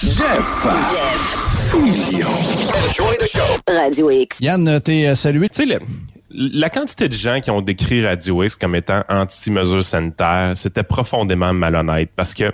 Jeff. Radio X. Yann, t'es euh, salué. Tu sais, la, quantité de gens qui ont décrit Radio X comme étant anti mesure sanitaires, c'était profondément malhonnête parce que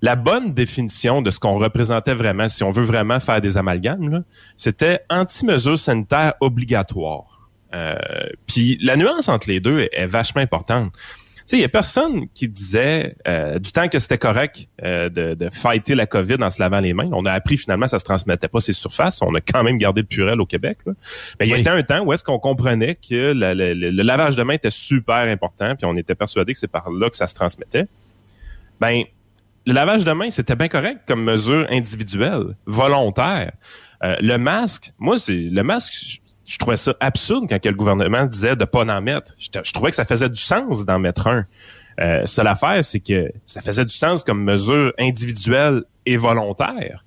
la bonne définition de ce qu'on représentait vraiment, si on veut vraiment faire des amalgames, c'était anti mesure sanitaires obligatoire. Euh, puis la nuance entre les deux est vachement importante sais, il y a personne qui disait euh, du temps que c'était correct euh, de, fighter la COVID en se lavant les mains. On a appris finalement ça se transmettait pas ces surfaces. On a quand même gardé le purel au Québec. Mais il y a eu un temps où est-ce qu'on comprenait que le, lavage de mains était super important, puis on était persuadé que c'est par là que ça se transmettait. Ben, le lavage de mains, c'était bien correct comme mesure individuelle, volontaire. Euh, le masque, moi, c'est le masque, je trouvais ça absurde quand le gouvernement disait de pas en mettre. Je, trouvais que ça faisait du sens d'en mettre un. Euh, seule affaire, c'est que ça faisait du sens comme mesure individuelle et volontaire,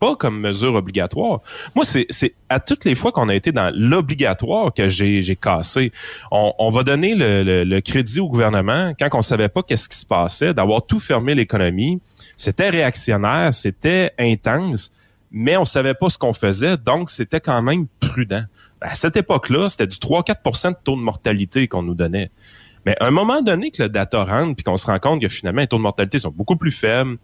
pas comme mesure obligatoire. Moi, c'est à toutes les fois qu'on a été dans l'obligatoire que j'ai cassé. On, va donner le, crédit au gouvernement quand on savait pas qu'est-ce qui se passait, d'avoir tout fermé l'économie. C'était réactionnaire, c'était intense, mais on savait pas ce qu'on faisait, donc c'était quand même prudent à cette époque-là, c'était du 3-4 de taux de mortalité qu'on nous donnait. Mais à un moment donné que le data rentre, puis qu'on se rend compte que finalement, les taux de mortalité sont beaucoup plus faibles,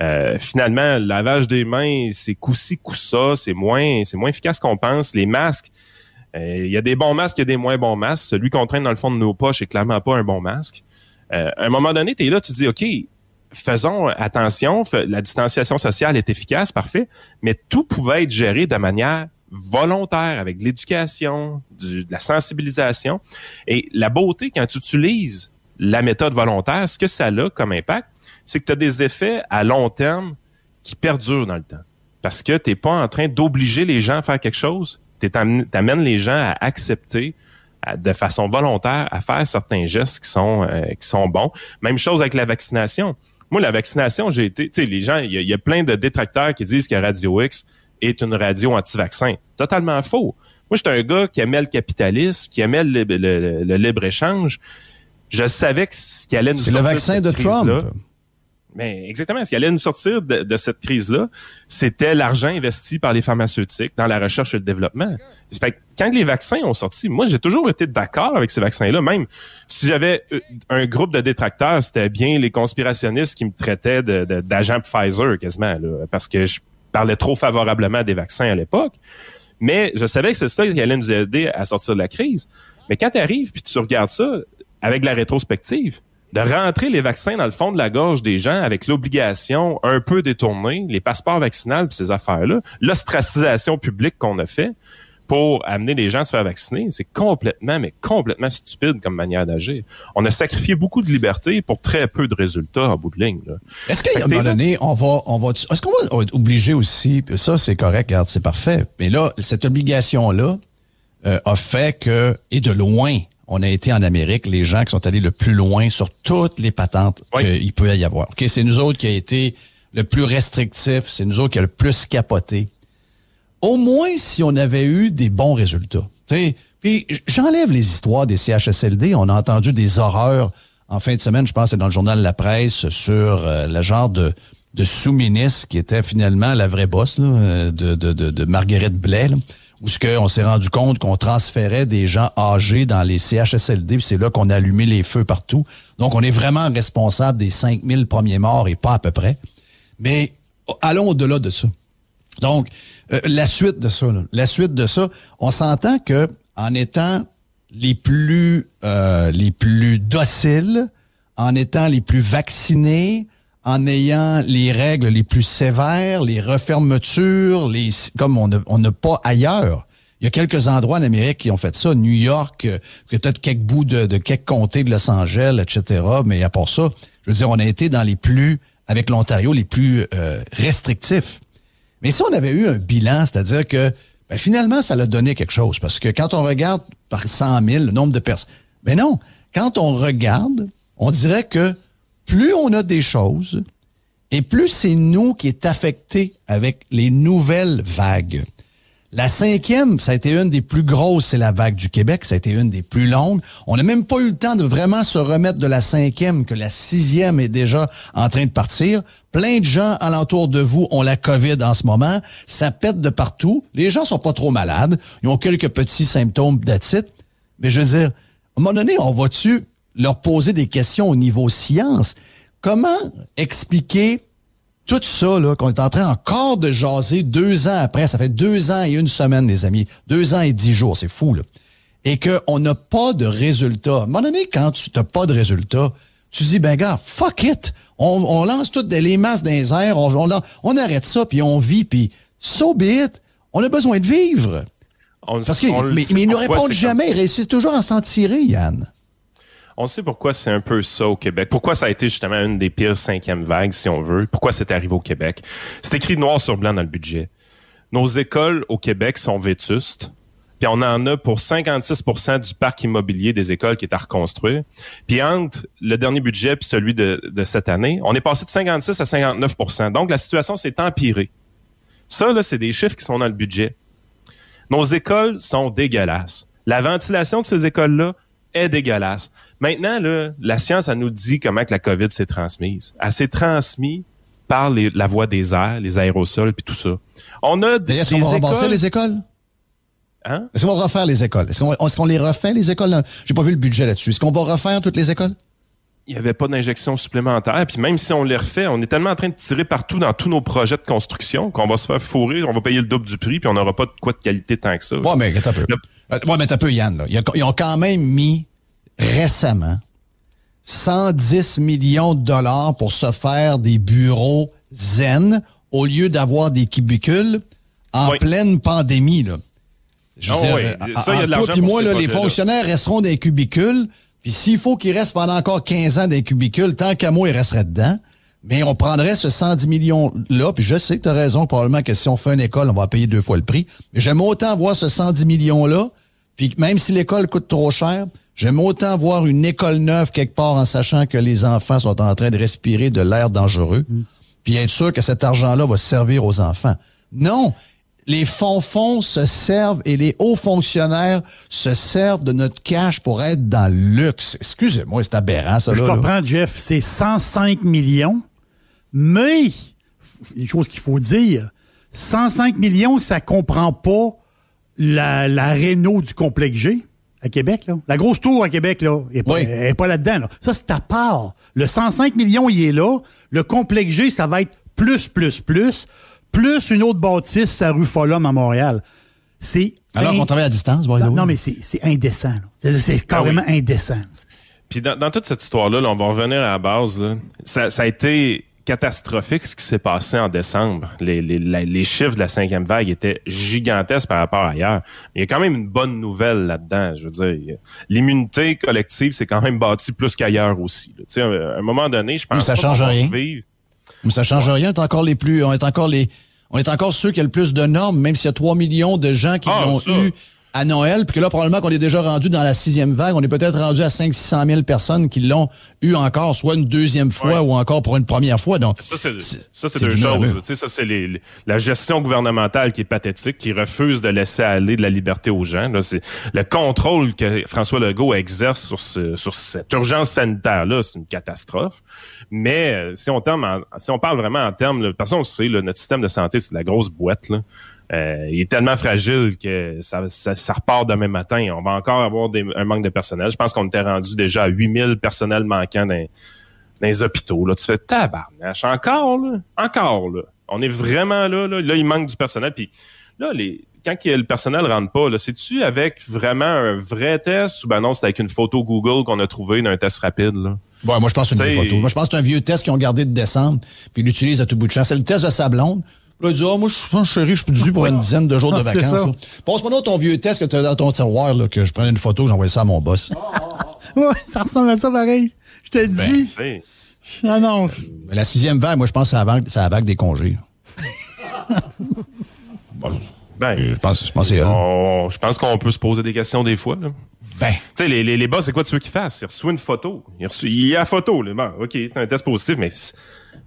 euh, finalement, le lavage des mains, c'est coup-ci, coup-ça, c'est moins, c'est moins efficace qu'on pense. Les masques, euh, il y a des bons masques, il y a des moins bons masques. Celui qu'on traîne dans le fond de nos poches est clairement pas un bon masque. Euh, à un moment donné, tu es là, tu dis, OK, faisons attention, la distanciation sociale est efficace, parfait, mais tout pouvait être géré de manière volontaire, avec de l'éducation, de la sensibilisation. Et la beauté, quand tu utilises la méthode volontaire, ce que ça a comme impact, c'est que tu as des effets à long terme qui perdurent dans le temps. Parce que tu n'es pas en train d'obliger les gens à faire quelque chose. Tu amènes les gens à accepter de façon volontaire à faire certains gestes qui sont, euh, qui sont bons. Même chose avec la vaccination. Moi, la vaccination, j'ai été, tu sais, les gens, il y, y, a plein de détracteurs qui disent que Radio X, est une radio anti-vaccin. Totalement faux. Moi, j'étais un gars qui aimait le capitalisme, qui aimait le, libre-échange. Je savais que ce qui allait nous sortir. C'est le vaccin de, Trump. mais exactement, ce qui allait nous sortir de, cette crise-là, c'était l'argent investi par les pharmaceutiques dans la recherche et le développement. Fait quand les vaccins ont sorti, moi, j'ai toujours été d'accord avec ces vaccins-là. Même si j'avais euh, un groupe de détracteurs, c'était bien les conspirationnistes qui me traitaient d'agent Pfizer quasiment, parce que je parlait trop favorablement des vaccins à l'époque. Mais je savais que c'est ça qui allait nous aider à sortir de la crise. Mais quand tu arrives puis tu regardes ça avec la rétrospective, de rentrer les vaccins dans le fond de la gorge des gens avec l'obligation un peu détournée, les passeports vaccinales puis ces affaires-là, l'ostracisation publique qu'on a fait, pour amener les gens à se faire vacciner, c'est complètement, mais complètement stupide comme manière d'agir. On a sacrifié beaucoup de liberté pour très peu de résultats en bout de ligne. Est-ce qu'à un moment donné, on va, on va, est-ce qu'on va être obligé aussi, ça c'est correct, c'est parfait, mais là, cette obligation-là euh, a fait que, et de loin, on a été en Amérique les gens qui sont allés le plus loin sur toutes les patentes qu'il peut y avoir. Ok, C'est nous autres qui a été le plus restrictif, c'est nous autres qui a le plus capoté au moins si on avait eu des bons résultats. puis j'enlève les histoires des CHSLD. On a entendu des horreurs en fin de semaine, je pense, c'est dans le journal La Presse, sur euh, le genre de, de sous-ministre qui était finalement la vraie bosse euh, de, Marguerite Blais, où ce qu'on s'est rendu compte qu'on transférait des gens âgés dans les CHSLD, c'est là qu'on a allumé les feux partout. Donc, on est vraiment responsable des 5000 premiers morts et pas à peu près. Mais oh, allons au-delà de ça. Donc, euh, la suite de ça, la suite de ça, on s'entend que en étant les plus euh, les plus dociles, en étant les plus vaccinés, en ayant les règles les plus sévères, les refermetures, les comme on n'a on pas ailleurs. Il y a quelques endroits en Amérique qui ont fait ça, New York, euh, peut-être quelques bouts de, de quelques comtés de Los Angeles, etc. Mais à part ça, je veux dire, on a été dans les plus, avec l'Ontario, les plus restrictifs. Mais si on avait eu un bilan, c'est-à-dire que ben, finalement, ça l'a donné quelque chose. Parce que quand on regarde par 100 000 le nombre de personnes, ben mais non, quand on regarde, on dirait que plus on a des choses et plus c'est nous qui est affecté avec les nouvelles vagues. La cinquième, ça a été une des plus grosses, c'est la vague du Québec, ça a été une des plus longues. On n'a même pas eu le temps de vraiment se remettre de la cinquième, que la sixième est déjà en train de partir. Plein de gens alentour de vous ont la COVID en ce moment. Ça pète de partout. Les gens sont pas trop malades. Ils ont quelques petits symptômes d'attitude. Mais je veux dire, à un moment donné, on va-tu leur poser des questions au niveau science? Comment expliquer tout ça, là, qu'on est en train encore de jaser deux ans après, ça fait deux ans et une semaine, les amis. Deux ans et dix jours, c'est fou, là. Et qu'on n'a pas de résultat. À un moment donné, quand tu n'as pas de résultat, tu dis, ben gars, fuck it. On, lance toutes les masses dans les airs, on, on, arrête ça, puis on vit, puis so be On a besoin de vivre. Parce que, mais, mais, ils ne répondent jamais, ils réussissent toujours à s'en tirer, Yann. On sait pourquoi c'est un peu ça au Québec. Pourquoi ça a été justement une des pires cinquièmes vagues, si on veut. Pourquoi c'est arrivé au Québec. C'est écrit noir sur blanc dans le budget. Nos écoles au Québec sont vétustes. Puis on en a pour 56 du parc immobilier des écoles qui est à reconstruire. Puis entre le dernier budget et celui de, de cette année, on est passé de 56 à 59 Donc la situation s'est empirée. Ça, là, c'est des chiffres qui sont dans le budget. Nos écoles sont dégueulasses. La ventilation de ces écoles-là, est dégueulasse. Maintenant, la science, elle nous dit comment que la COVID s'est transmise. Elle s'est transmise par la voie des airs, les aérosols, puis tout ça. On a des, Est-ce qu'on va écoles... les écoles? Hein? Est-ce qu'on va refaire les écoles? Est-ce qu'on les refait, les écoles? J'ai pas vu le budget là-dessus. Est-ce qu'on va refaire toutes les écoles? Il n'y avait pas d'injection supplémentaire. Puis même si on les refait, on est tellement en train de tirer partout dans tous nos projets de construction qu'on va se faire fourrer, on va payer le double du prix, puis on n'aura pas de quoi de qualité tant que ça. Oui, mais attends un peu. Euh, ouais, mais t'as peu, Yann. Là. Ils, ont, quand même mis récemment 110 millions de dollars pour se faire des bureaux zen au lieu d'avoir des cubicules en pleine pandémie. Là. Je veux moi, là, les fonctionnaires resteront dans cubicules. Puis s'il faut qu'ils restent pendant encore 15 ans dans cubicules, tant qu'à moi, ils resteraient dedans. Mais on prendrait ce 110 millions-là, puis je sais que tu as raison, probablement que si on fait une école, on va payer deux fois le prix. Mais j'aime autant voir ce 110 millions-là, puis même si l'école coûte trop cher, j'aime autant voir une école neuve quelque part en sachant que les enfants sont en train de respirer de l'air dangereux, bien mm. puis être sûr que cet argent-là va servir aux enfants. Non, les fonds-fonds se servent et les hauts fonctionnaires se servent de notre cash pour être dans le luxe. Excusez-moi, c'est aberrant, ça. Je comprends, Jeff. C'est 105 millions mais, une chose qu'il faut dire, 105 millions, ça comprend pas la, la réno du complexe G à Québec. La grosse tour à Québec, là, elle n'est pas, là-dedans. Ça, c'est à part. Le 105 millions, il est là. Le complexe G, ça va être plus, plus, plus, plus une autre bâtisse sa rue Follum à Montréal. C'est Alors qu'on travaille à distance, non, mais c'est indécent. C'est carrément ah indécent. Puis dans, toute cette histoire-là, on va revenir à la base. ça, a été catastrophique ce qui s'est passé en décembre. Les, les, les, chiffres de la cinquième vague étaient gigantesques par rapport à ailleurs. Mais il y a quand même une bonne nouvelle là-dedans. Je veux dire, l'immunité collective s'est quand même bâtie plus qu'ailleurs aussi. Tu sais, à un moment donné, je pense ça pas change rien. Vivre. Mais ça change rien. On est encore les plus, on est encore les, on est encore ceux qui ont le plus de normes, même s'il y a 3 millions de gens qui ah, l'ont eu à Noël, puis que là, probablement qu'on est déjà rendu dans la sixième vague. On est peut-être rendu à 500-600 000 personnes qui l'ont eu encore, soit une deuxième fois ou encore pour une première fois. Donc, ça, c'est deux choses. Ça, c'est la gestion gouvernementale qui est pathétique, qui refuse de laisser aller de la liberté aux gens. C'est le contrôle que François Legault exerce sur, sur cette urgence sanitaire-là, c'est une catastrophe. Mais euh, si on, on parle vraiment en termes... de parce qu'on sait, notre système de santé, c'est la grosse boîte. Là. Euh, il est tellement fragile que ça, repart demain matin. On va encore avoir un manque de personnel. Je pense qu'on était rendu déjà à 8000 personnels manquants dans, les hôpitaux. Là, tu fais tabarnache. Encore, Encore, On est vraiment là, là. il manque du personnel. Puis là, quand le personnel ne rentre pas, c'est-tu avec vraiment un vrai test ou ben non, c'est avec une photo Google qu'on a trouvé d'un test rapide, là? moi, je pense que c'est une photo. Moi, je pense que c'est un vieux test qu'ils ont gardé de décembre, puis ils l'utilisent à tout bout de champ. C'est le test de sa blonde. Là, ah, moi, je suis chéri, je suis dû pour une dizaine de jours de ah, vacances. » moi donc ton vieux test que tu as dans ton tiroir, là, que je prenais une photo, j'envoyais ça à mon boss. Ah, oui, ça ressemble à ça pareil. Je te ben, dis. Ben. ah non. Euh, la sixième vague, moi, je pense que c'est la vague, des congés. ben, je pense, je pense que c'est je pense qu'on peut se poser des questions des fois. Là. Ben. Tu sais, les, les, les boss, c'est quoi tu veux qu'ils fassent? Ils reçoivent une photo. il y a photo, là. Bon, OK, c'est un test positif, mais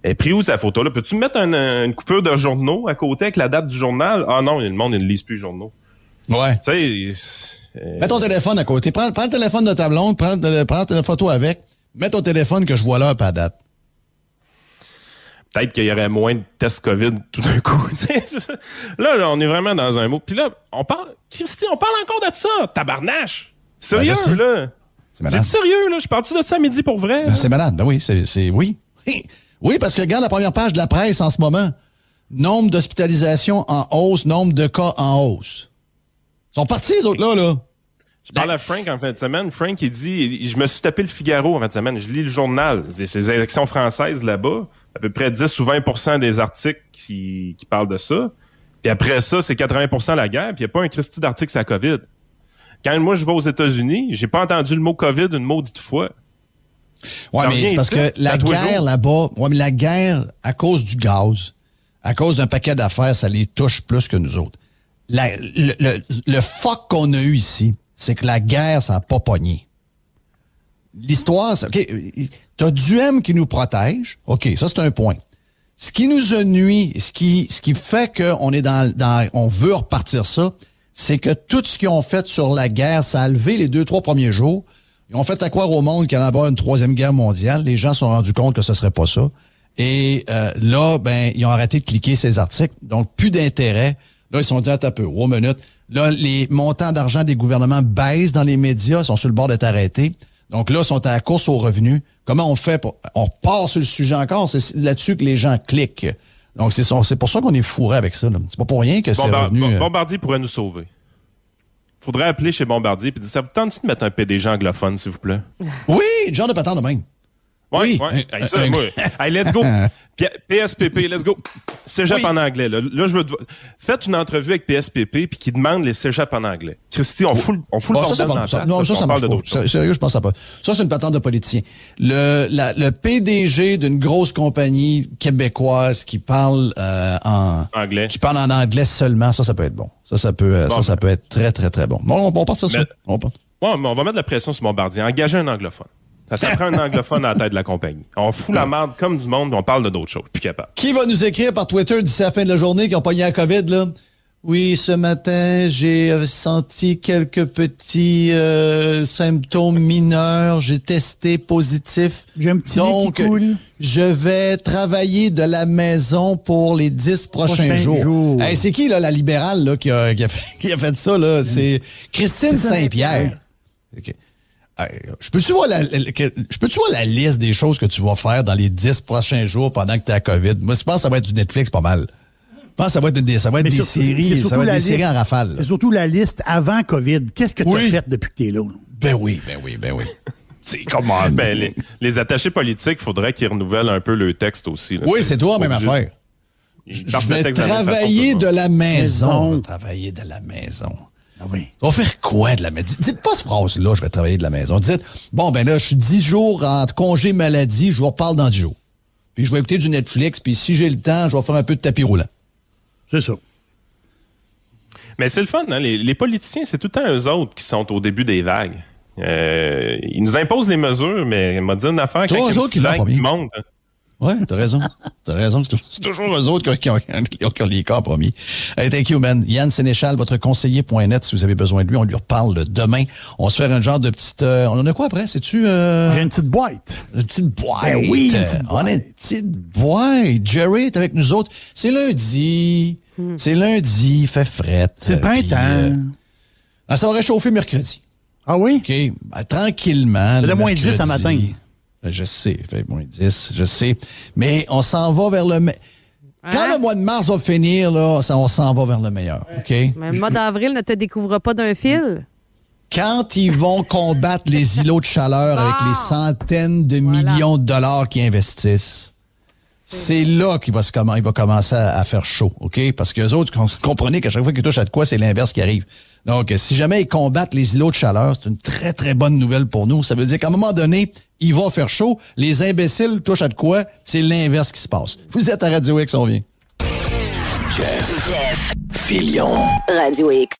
elle pris où sa photo là? Peux-tu mettre une coupure de journaux à côté avec la date du journal? Ah non, le monde, ne lise plus les journaux. Ouais. Tu sais. Euh, Mets ton téléphone à côté. Prends, le téléphone de ta blonde, prends, euh, prends photo avec. Mets ton téléphone que je vois là, pas date. Peut-être qu'il y aurait moins de tests COVID tout d'un coup. là, on est vraiment dans un mot. Puis là, on parle. Christy, on parle encore de ça. Tabarnache! Ben, sérieux, là? C'est malade. C'est sérieux, là? Je parle-tu de ça à midi pour vrai? Ben, c'est malade. Ben oui, c'est. Oui. Oui, parce que regarde la première page de la presse en ce moment. Nombre d'hospitalisations en hausse, nombre de cas en hausse. Ils sont partis, les autres-là, là. Je parle à Frank en fin de semaine. Frank, il dit Je me suis tapé le Figaro en fin de semaine. Je lis le journal. Ces élections françaises là-bas, à peu près 10 ou 20 des articles qui, parlent de ça. Puis après ça, c'est 80 la guerre. Puis il n'y a pas un Christie d'article sur la COVID. Quand moi je vais aux États-Unis, j'ai pas entendu le mot COVID une maudite fois. Ouais, mais c'est parce que la guerre là-bas, ouais, mais la guerre à cause du gaz, à cause d'un paquet d'affaires, ça les touche plus que nous autres. le, le, fuck qu'on a eu ici, c'est que la guerre, ça n'a pas pogné. L'histoire, c'est, OK, t'as M qui nous protège. OK, ça, c'est un point. Ce qui nous ennuie, ce qui, ce qui fait qu'on est dans, dans, on veut repartir ça, c'est que tout ce qu'ils ont fait sur la guerre, ça a levé les deux, trois premiers jours. Ils ont fait à croire au monde qu'il allait y avoir une troisième guerre mondiale. Les gens se sont rendus compte que ce serait pas ça. Et euh, là, ben, ils ont arrêté de cliquer ces articles. Donc, plus d'intérêt. Là, ils se sont dit, attends un peu, oh, minute. Là, les montants d'argent des gouvernements baissent dans les médias, sont sur le bord d'être arrêtés. Donc là, ils sont à la course aux revenus. Comment on fait pour... On part sur le sujet encore. C'est là-dessus que les gens cliquent. Donc, c'est pour ça qu'on est fourré avec ça. C'est pas pour rien que c'est revenu... Euh. Bombardier pourrait nous sauver. Faudrait appeler chez Bombardier et dire « Ça vous tente de mettre un PDG anglophone, s'il vous plaît? » Oui, genre de patente de même oui, allez let's go. PSPP, let's go. Cégep en anglais. Là, je veux te... Faites une entrevue avec PSPP puis qui demande les cégeps en anglais. Christy, on fout, on le bordel dans ça, Non, ça, ça, marche pas. Sérieux, je pense ça pas. Ça, c'est une patente de politicien. Le, PDG d'une grosse compagnie québécoise qui parle euh, en... Anglais. Qui parle en anglais seulement, ça, ça peut être bon. Ça, ça peut, euh, ça, peut être très, très, très bon. Bon, on, part ça On mais on va mettre de la pression sur Bombardier. Engagez un anglophone. Ça prend un anglophone à la tête de la compagnie. On fout la merde comme du monde, on parle de d'autres choses. capable. Qui va nous écrire par Twitter d'ici la fin de la journée qui ont eu la COVID, là? Oui, ce matin, j'ai euh, senti quelques petits euh, symptômes mineurs. J'ai testé positif. J'ai un petit Donc, qui coule. je vais travailler de la maison pour les dix prochains, jours. c'est qui, là, la libérale là, qui, a, fait, ça? là C'est Christine Saint-Pierre je peux-tu voir la, liste des choses que tu vas faire dans les dix prochains jours pendant que tu as à COVID? Moi, je pense que ça va être du Netflix pas mal. Je pense que ça va être des, séries, ça va des séries en rafale. C'est surtout la liste avant COVID. Qu'est-ce que tu as fait depuis que tu es là? Ben oui, ben oui, ben oui. on, ben les, les, attachés politiques, il faudrait qu'ils renouvellent un peu le texte aussi. oui, c'est toi, même affaire. Je, vais travailler de, la maison. travailler de la maison. Ah On va faire quoi de la maison? Dites pas ce phrase-là, je vais travailler de la maison. Dites, bon, ben là, je suis dix jours en congé maladie, je vous reparle dans dix jours. Puis je vais écouter du Netflix, puis si j'ai le temps, je vais faire un peu de tapis roulant. C'est ça. Mais c'est le fun, hein? les, politiciens, c'est tout le temps eux autres qui sont au début des vagues. Euh, ils nous imposent des mesures, mais m'ont dit une affaire il qui qui hein. Oui, t'as raison. t'as raison. C'est toujours eux autres qui ont, qui, ont, les corps promis. Hey, thank you, man. Yann Sénéchal, votre conseiller.net, si vous avez besoin de lui, on lui reparle demain. On se fait un genre de petite... Euh, on en a quoi après? C'est-tu... Euh... J'ai une petite boîte. Une petite boîte. Ben oui, une petite boîte. On a une petite boîte. Jerry est avec nous autres. C'est lundi. Hmm. C'est lundi, fait fret. C'est printemps. Euh, ah, ça va réchauffer mercredi. Ah oui? OK. Ben, tranquillement. Le moins 10 ce matin. Ben, je sais, 10, je sais. Mais on s'en va vers le... Hein? Quand le mois de mars va finir, là, on s'en va vers le meilleur. OK? Mais le mois d'avril ne te découvre pas d'un fil. Quand ils vont combattre les îlots de chaleur avec les centaines de millions de dollars qu'ils investissent, c'est là qu'il va, se il va commencer à, faire chaud. OK? Parce que les autres, comprenez qu'à chaque fois qu'ils touchent à de quoi, c'est l'inverse qui arrive. Donc, euh, si jamais ils combattent les îlots de chaleur, c'est une très, très bonne nouvelle pour nous. Ça veut dire qu'à un moment donné, il va faire chaud. Les imbéciles touchent à de quoi? C'est l'inverse qui se passe. Vous êtes à Radio X, on vient. Jeff. Radio X.